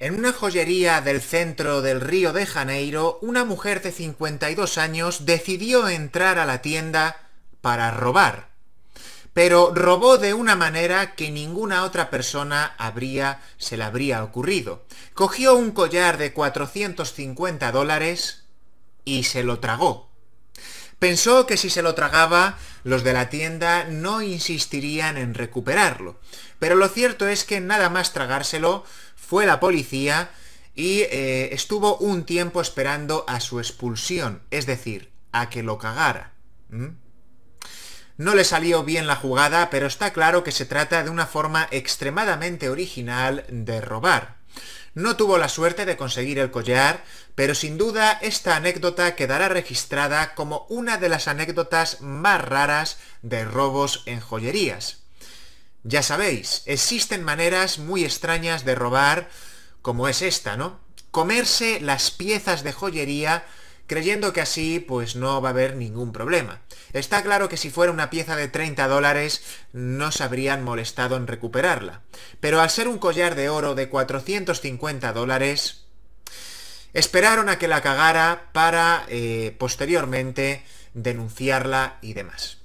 En una joyería del centro del Río de Janeiro, una mujer de 52 años decidió entrar a la tienda para robar. Pero robó de una manera que ninguna otra persona habría, se le habría ocurrido. Cogió un collar de 450 dólares y se lo tragó. Pensó que si se lo tragaba los de la tienda no insistirían en recuperarlo. Pero lo cierto es que nada más tragárselo, fue la policía y eh, estuvo un tiempo esperando a su expulsión, es decir, a que lo cagara. ¿Mm? No le salió bien la jugada, pero está claro que se trata de una forma extremadamente original de robar. No tuvo la suerte de conseguir el collar, pero sin duda esta anécdota quedará registrada como una de las anécdotas más raras de robos en joyerías. Ya sabéis, existen maneras muy extrañas de robar, como es esta, ¿no? Comerse las piezas de joyería creyendo que así pues no va a haber ningún problema. Está claro que si fuera una pieza de 30 dólares no se habrían molestado en recuperarla, pero al ser un collar de oro de 450 dólares, esperaron a que la cagara para eh, posteriormente denunciarla y demás.